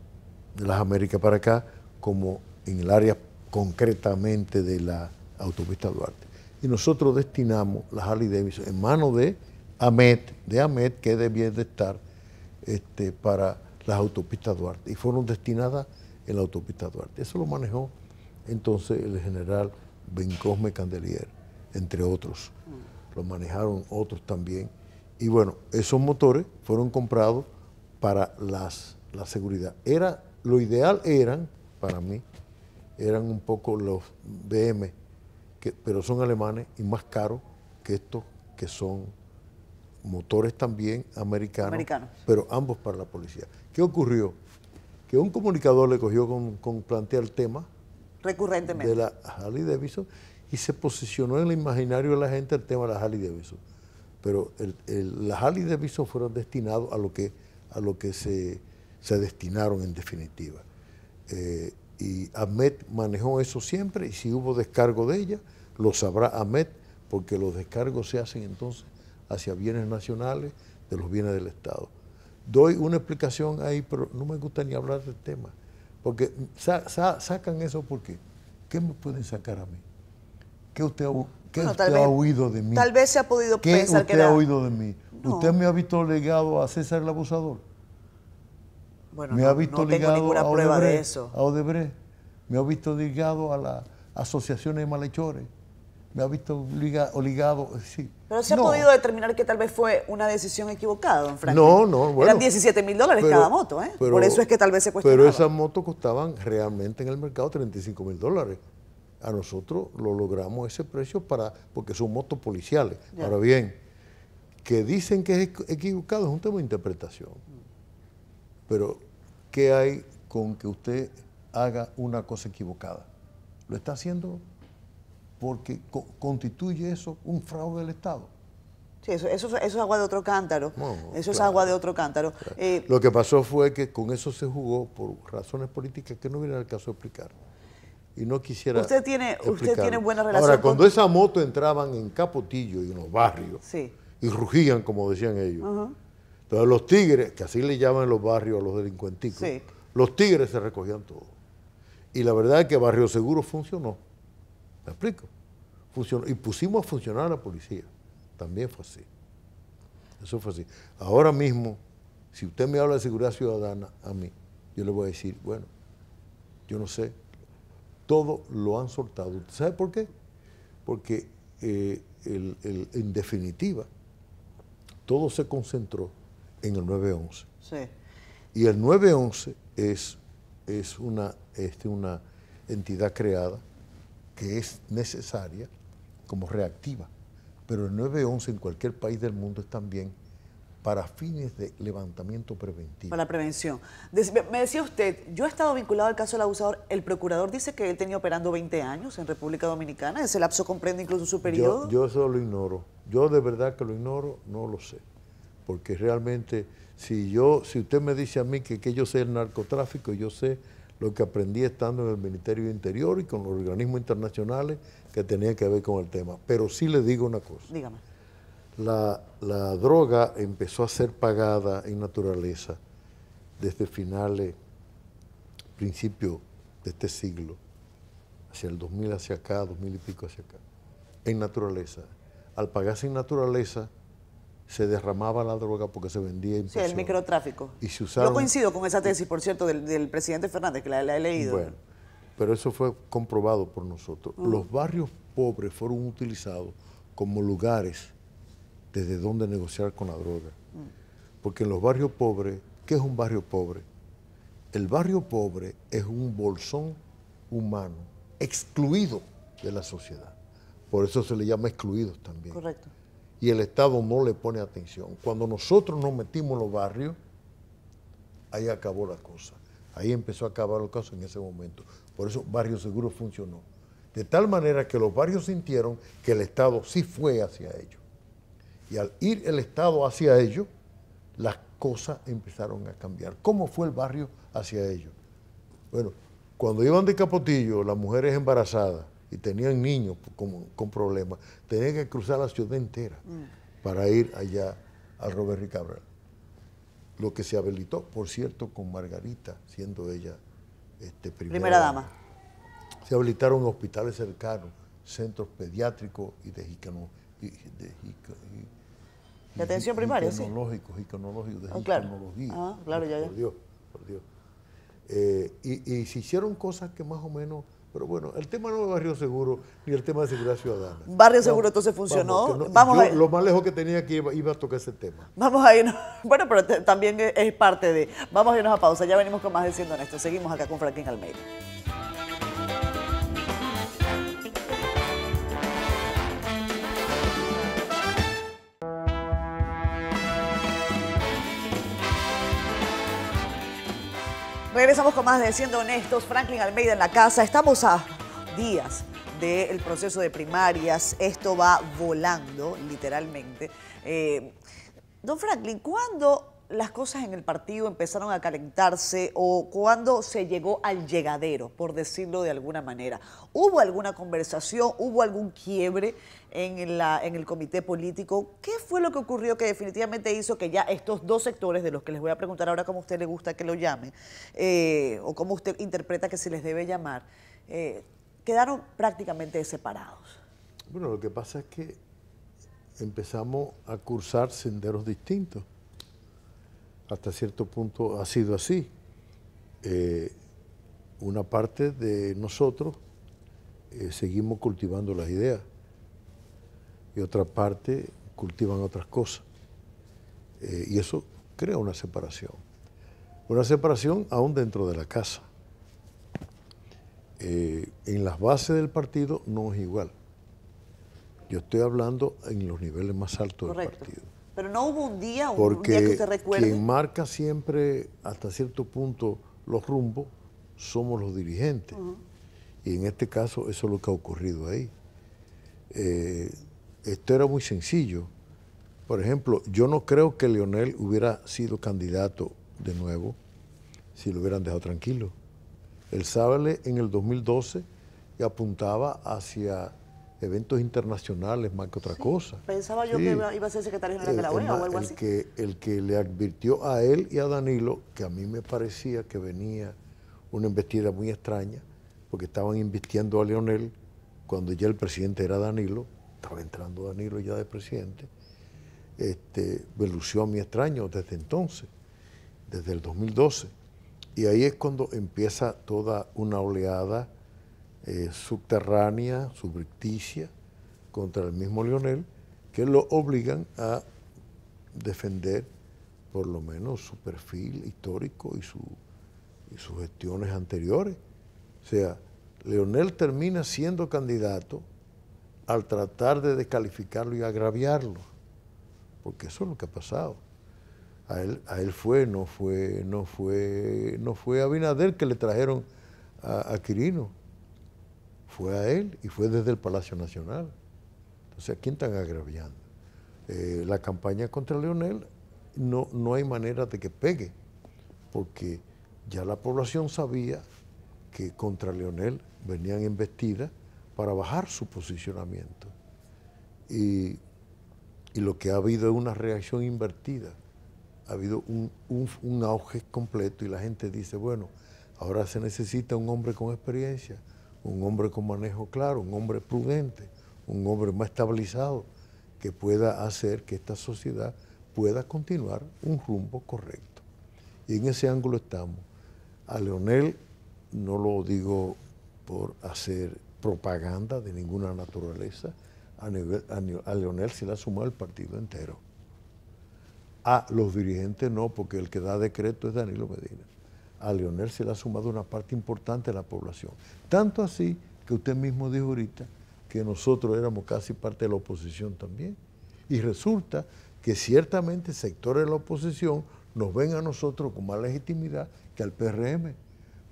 de las Américas para acá como en el área concretamente de la autopista Duarte. Y nosotros destinamos las Harley Davidson en manos de AMET, de AMET que debía de estar este, para las autopistas Duarte. Y fueron destinadas en la autopista Duarte. Eso lo manejó entonces el general Bencosme Candelier, entre otros. Lo manejaron otros también. Y bueno, esos motores fueron comprados para las, la seguridad. Era, lo ideal eran, para mí, eran un poco los BM, que, pero son alemanes y más caros que estos que son motores también americanos, pero ambos para la policía. ¿Qué ocurrió? Que un comunicador le cogió con, con plantear el tema recurrentemente de la de Davidson y se posicionó en el imaginario de la gente el tema de la Harley Davidson. Pero la el, las Harley Davidson fueron destinados a lo que a lo que se, destinaron en definitiva. Eh, y Ahmed manejó eso siempre y si hubo descargo de ella, lo sabrá Ahmed, porque los descargos se hacen entonces hacia bienes nacionales de los bienes del Estado. Doy una explicación ahí, pero no me gusta ni hablar del tema, porque sacan eso porque, ¿qué me pueden sacar a mí? ¿Qué usted ¿Qué usted ha oído de mí? Tal vez se ha podido pensar que era... ha oído de mí? ¿Usted me ha visto ligado a César el abusador? Bueno, no, tengo ninguna prueba de eso. A Odebrecht. Me ha visto ligado a las asociaciones de malhechores. Me ha visto ligado, sí. Pero se ha podido determinar que tal vez fue una decisión equivocada, don Frank. No, no, bueno. Eran 17 mil dólares cada moto, ¿eh? Por eso es que tal vez se cuestionaba. Pero esas motos costaban realmente en el mercado 35 mil dólares a nosotros lo logramos ese precio para, porque son motos policiales. Ahora bien, que dicen que es equivocado es un tema de interpretación. Pero, ¿qué hay con que usted haga una cosa equivocada? Lo está haciendo porque constituye eso un fraude del Estado. Sí, eso, es agua de otro cántaro. eso es agua de otro cántaro. Eh, lo que pasó fue que con eso se jugó por razones políticas que no hubiera al caso de explicar y no quisiera. Usted tiene, usted tiene buena relación. Ahora, cuando esa moto entraban en Capotillo y en los barrios y rugían, como decían ellos, entonces los tigres, que así le llaman en los barrios a los delincuenticos, los tigres se recogían todos. Y la verdad es que Barrio Seguro funcionó. ¿Me explico? Funcionó. Y pusimos a funcionar a la policía. También fue así. Eso fue así. Ahora mismo, si usted me habla de seguridad ciudadana, a mí, yo le voy a decir, bueno, yo no sé, todo lo han soltado. ¿Sabe por qué? Porque eh, en definitiva, todo se concentró en el 911. Sí. Y el 911 es, es una, este, una entidad creada que es necesaria como reactiva. Pero el 9 911 en cualquier país del mundo es también para fines de levantamiento preventivo. Para la prevención. Me decía usted, yo he estado vinculado al caso del abusador, el procurador dice que él tenía operando 20 años en República Dominicana, ese lapso comprende incluso su periodo. Yo, eso lo ignoro, yo de verdad que lo ignoro, no lo sé, porque realmente si yo, si usted me dice a mí que, que yo sé el narcotráfico, yo sé lo que aprendí estando en el Ministerio Interior y con los organismos internacionales que tenían que ver con el tema. Pero sí le digo una cosa. Dígame la, droga empezó a ser pagada en naturaleza desde finales, principio de este siglo, hacia el 2000 hacia acá, 2000 y pico hacia acá, en naturaleza. Al pagarse en naturaleza, se derramaba la droga porque se vendía en Sí, el microtráfico. Y se coincido con esa tesis, por cierto, del, presidente Fernández, que la, he leído. Bueno, pero eso fue comprobado por nosotros. Mm. Los barrios pobres fueron utilizados como lugares desde dónde negociar con la droga. Mm. Porque en los barrios pobres, ¿qué es un barrio pobre? El barrio pobre es un bolsón humano, excluido de la sociedad. Por eso se le llama excluidos también. Correcto. Y el Estado no le pone atención. Cuando nosotros nos metimos en los barrios, ahí acabó la cosa. Ahí empezó a acabar el caso en ese momento. Por eso Barrio Seguro funcionó. De tal manera que los barrios sintieron que el Estado sí fue hacia ellos. Y al ir el Estado hacia ellos, las cosas empezaron a cambiar. ¿Cómo fue el barrio hacia ellos? Bueno, cuando iban de Capotillo, las mujeres embarazadas y tenían niños con, problemas, tenían que cruzar la ciudad entera mm. para ir allá a Robert y Cabral. Lo que se habilitó, por cierto, con Margarita, siendo ella este, primera, primera dama. Se habilitaron hospitales cercanos, centros pediátricos y de de atención primaria, sí. de ah, ah, ya, ya. Por Dios, por Dios. Eh, y, se hicieron cosas que más o menos... Pero bueno, el tema no es Barrio Seguro ni el tema de Seguridad Ciudadana. Barrio Seguro entonces funcionó. Vamos, Lo más lejos que tenía que iba, a tocar ese tema. Vamos a irnos. Bueno, pero también es parte de... Vamos a irnos a pausa. Ya venimos con más diciendo Siendo Seguimos acá con Franklin Almeida. regresamos con más de Siendo Honestos. Franklin Almeida en la casa. Estamos a días del proceso de primarias. Esto va volando, literalmente. Eh, don Franklin, ¿cuándo las cosas en el partido empezaron a calentarse o cuándo se llegó al llegadero, por decirlo de alguna manera? ¿Hubo alguna conversación? ¿Hubo algún quiebre? en, el comité político. ¿Qué fue lo que ocurrió que definitivamente hizo que ya estos dos sectores, de los que les voy a preguntar ahora como usted le gusta que lo llame, eh, o como usted interpreta que se les debe llamar, eh, quedaron prácticamente separados? Bueno, lo que pasa es que empezamos a cursar senderos distintos. Hasta cierto punto ha sido así. Eh, una parte de nosotros seguimos cultivando las ideas y otra parte cultivan otras cosas. Eh, y eso crea una separación. Una separación aún dentro de la casa. Eh, en las bases del partido no es igual. Yo estoy hablando en los niveles más altos del partido. Pero no hubo un día, un, un día que usted recuerde. Quien marca siempre hasta cierto punto los rumbos somos los dirigentes. Y en este caso eso es lo que ha ocurrido ahí. Eh, esto era muy sencillo. Por ejemplo, yo no creo que Leonel hubiera sido candidato de nuevo si lo hubieran dejado tranquilo. Él Sáballe en el 2012 y apuntaba hacia eventos internacionales más que otra cosa. Pensaba yo que iba, a ser secretario general de la OEA o algo así. Que, el que le advirtió a él y a Danilo que a mí me parecía que venía una investida muy extraña, porque estaban invirtiendo a Leonel cuando ya el presidente era Danilo, estaba entrando Danilo ya de presidente, este, a mi extraño desde entonces, desde el 2012. Y ahí es cuando empieza toda una oleada eh, subterránea, subricticia, contra el mismo Leonel que lo obligan a defender por lo menos su perfil histórico y, su, y sus gestiones anteriores. O sea, Leonel termina siendo candidato al tratar de descalificarlo y agraviarlo, porque eso es lo que ha pasado. A él, fue, no fue, no fue, no fue a Binader que le trajeron a, Quirino, fue a él y fue desde el Palacio Nacional. Entonces, ¿a quién están agraviando? Eh, la campaña contra Leonel no, no hay manera de que pegue, porque ya la población sabía que contra Leonel venían embestidas para bajar su posicionamiento. Y, lo que ha habido es una reacción invertida. Ha habido un, un auge completo y la gente dice, bueno, ahora se necesita un hombre con experiencia, un hombre con manejo claro, un hombre prudente, un hombre más estabilizado, que pueda hacer que esta sociedad pueda continuar un rumbo correcto. Y en ese ángulo estamos. A Leonel no lo digo por hacer propaganda de ninguna naturaleza a, a, Leonel se le ha sumado el partido entero. A los dirigentes no, porque el que da decreto es Danilo Medina. A Leonel se le ha sumado una parte importante de la población. Tanto así que usted mismo dijo ahorita que nosotros éramos casi parte de la oposición también. Y resulta que ciertamente sectores de la oposición nos ven a nosotros con más legitimidad que al PRM.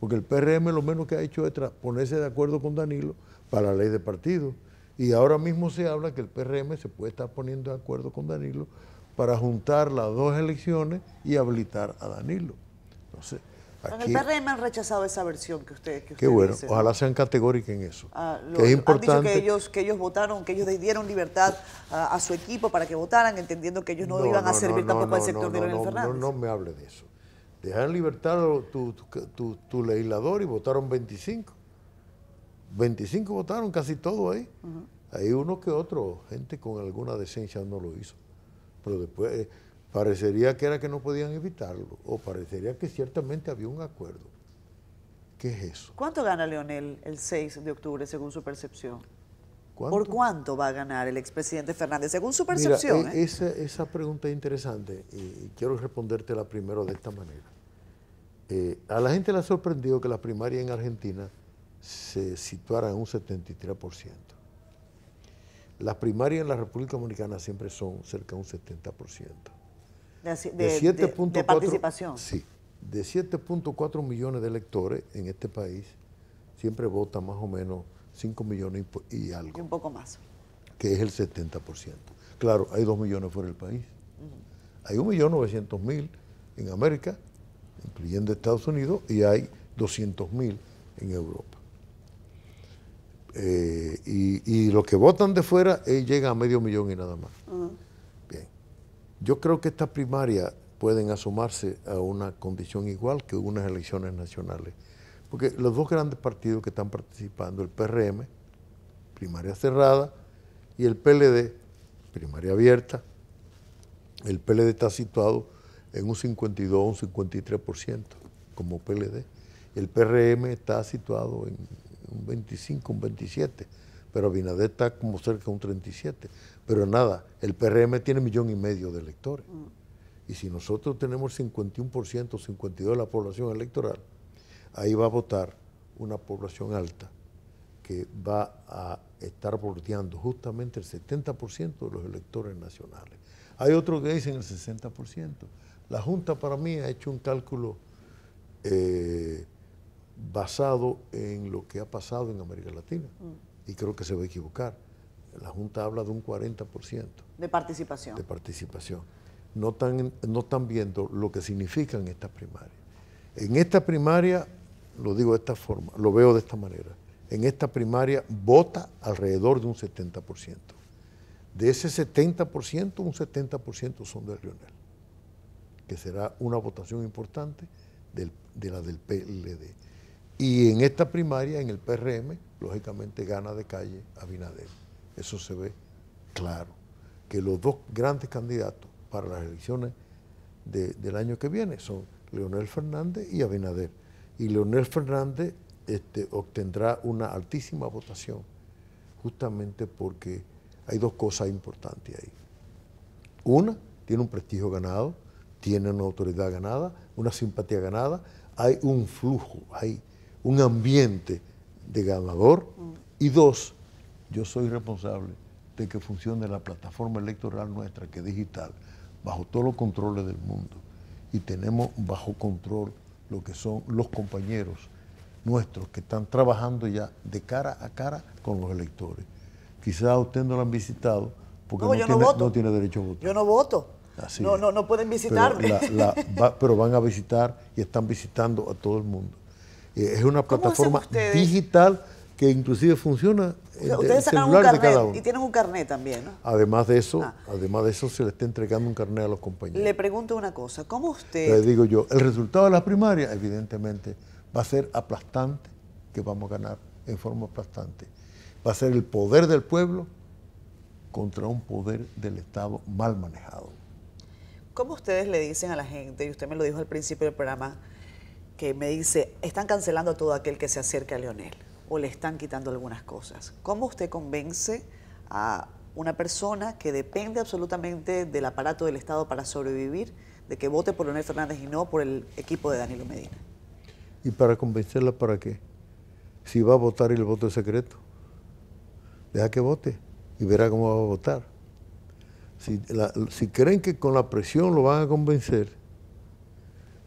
Porque el PRM lo menos que ha hecho es ponerse de acuerdo con Danilo para la ley de partido. Y ahora mismo se habla que el PRM se puede estar poniendo de acuerdo con Danilo para juntar las dos elecciones y habilitar a Danilo. el PRM han rechazado esa versión que ustedes que Qué bueno, ojalá sean categóricos en eso. Ah, que es importante. Han dicho que ellos, que ellos votaron, que ellos dieron libertad a, su equipo para que votaran, entendiendo que ellos no, iban a servir tampoco al sector de Leonel Fernández. no me hable de eso. Dejaron libertar a tu, legislador y votaron 25. 25 votaron casi todo ahí. Hay uno que otro, gente con alguna decencia no lo hizo. Pero después eh, parecería que era que no podían evitarlo, o parecería que ciertamente había un acuerdo. ¿Qué es eso? ¿Cuánto gana Leonel el 6 de octubre según su percepción? ¿Por cuánto va a ganar el expresidente Fernández, según su percepción? E- eh? Esa, pregunta es interesante y quiero respondértela primero de esta manera. Eh, a la gente le ha sorprendido que la primaria en Argentina se situara en un 73%. Las primarias en la República Dominicana siempre son cerca de un 70%. De, participación. Sí, de 7.4 millones de electores en este país siempre vota más o menos 5 millones y algo. un poco más. Que es el 70%. Claro, hay 2 millones fuera del país. Hay 1.900.000 en América, incluyendo Estados Unidos, y hay 200.000 en Europa. Eh, y, los que votan de fuera eh, llegan a medio millón y nada más. Bien. Yo creo que estas primarias pueden asomarse a una condición igual que unas elecciones nacionales porque los dos grandes partidos que están participando, el PRM, primaria cerrada, y el PLD, primaria abierta, el PLD está situado en un 52 un 53% como PLD. El PRM está situado en un 25, un 27, pero Abinader está como cerca de un 37. Pero nada, el PRM tiene millón y medio de electores. Mm. Y si nosotros tenemos 51%, 52% de la población electoral, ahí va a votar una población alta que va a estar bordeando justamente el 70% de los electores nacionales. Hay otros que dicen el 60%. La Junta para mí ha hecho un cálculo eh, basado en lo que ha pasado en América Latina mm. y creo que se va a equivocar. La Junta habla de un 40%. De participación. De participación. No están, no están viendo lo que significan estas primarias. En esta primaria lo digo de esta forma, lo veo de esta manera. En esta primaria vota alrededor de un 70%. De ese 70%, un 70% son de leonel que será una votación importante de la del PLD. Y en esta primaria, en el PRM, lógicamente gana de calle Abinader. Eso se ve claro, que los dos grandes candidatos para las elecciones del año que viene son Leonel Fernández y Abinader y Leonel Fernández este, obtendrá una altísima votación, justamente porque hay dos cosas importantes ahí. Una, tiene un prestigio ganado, tiene una autoridad ganada, una simpatía ganada, hay un flujo, hay un ambiente de ganador. Mm. Y dos, yo soy responsable de que funcione la plataforma electoral nuestra, que es digital, bajo todos los controles del mundo. Y tenemos bajo control lo que son los compañeros nuestros que están trabajando ya de cara a cara con los electores. Quizás usted no lo han visitado porque no, no, tiene, derecho a votar. Yo no voto. no, no, no pueden visitarme. Pero, van a visitar y están visitando a todo el mundo. Eh, es una plataforma digital que inclusive funciona ustedes sacan un carnet y tienen un carnet también, ¿no? Además de eso, ah. además de eso se le está entregando un carnet a los compañeros. Le pregunto una cosa, ¿cómo usted? Le digo yo, el resultado de las primarias evidentemente va a ser aplastante, que vamos a ganar en forma aplastante. Va a ser el poder del pueblo contra un poder del Estado mal manejado. ¿Cómo ustedes le dicen a la gente, y usted me lo dijo al principio del programa, que me dice, están cancelando a todo aquel que se acerque a Leonel? o le están quitando algunas cosas. ¿Cómo usted convence a una persona que depende absolutamente del aparato del Estado para sobrevivir de que vote por Leonel Fernández y no por el equipo de Danilo Medina? ¿Y para convencerla para qué? Si va a votar y el voto es secreto, deja que vote y verá cómo va a votar. Si, si, creen que con la presión lo van a convencer,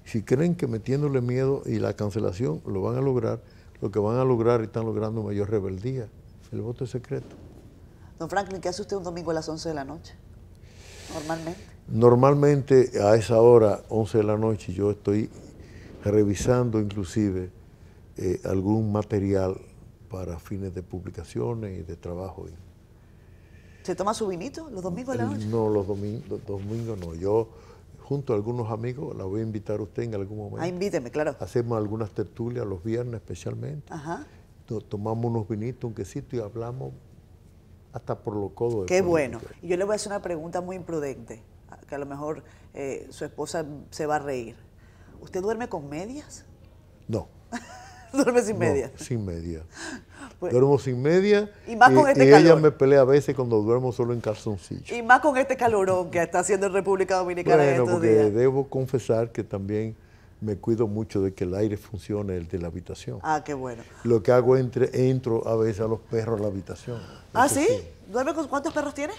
si creen que metiéndole miedo y la cancelación lo van a lograr, lo que van a lograr y están logrando mayor rebeldía. El voto es secreto. Don Franklin, ¿qué hace usted un domingo a las 11 de la noche? Normalmente. Normalmente a esa hora, 11 de la noche, yo estoy revisando inclusive eh, algún material para fines de publicaciones y de trabajo. ¿Se toma su vinito los domingos a la eh, noche? No, los domingos, los domingos no. Yo junto a algunos amigos, la voy a invitar a usted en algún momento. Ah, invíteme, claro. Hacemos algunas tertulias los viernes especialmente. Ajá. Tomamos unos vinitos, un quesito y hablamos hasta por lo codo. Qué bueno. Y yo le voy a hacer una pregunta muy imprudente, que a lo mejor eh, su esposa se va a reír. ¿Usted duerme con medias? No. ¿Duerme sin medias? sin medias. Pues. duermo sin media. Y este ella me pelea a veces cuando duermo solo en calzoncillo. Y más con este calorón que está haciendo en República Dominicana bueno, Debo confesar que también me cuido mucho de que el aire funcione, el de la habitación. Ah, qué bueno. Lo que hago entre entro a veces a los perros a la habitación. ¿Ah, sí? ¿Duerme con cuántos perros tienes?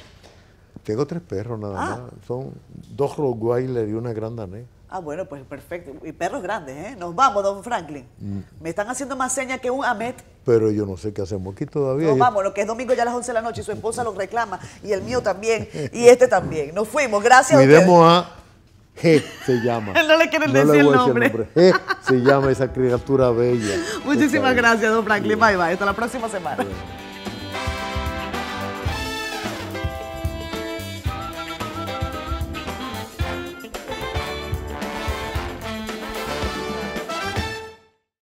Tengo tres perros nada ah. más. Son dos Rottweiler y una Gran Danés. Ah, bueno, pues perfecto. Y perros grandes, ¿eh? Nos vamos, don Franklin. Mm. Me están haciendo más señas que un Amet. Pero yo no sé qué hacemos aquí todavía. Nos vamos, lo que es domingo ya a las 11 de la noche y su esposa lo reclama, y el mío también, y este también. Nos fuimos, gracias Y a a G se llama. no le quieren decir, el nombre. se llama esa criatura bella. Muchísimas gracias, don Franklin. Bye, bye. Hasta la próxima semana.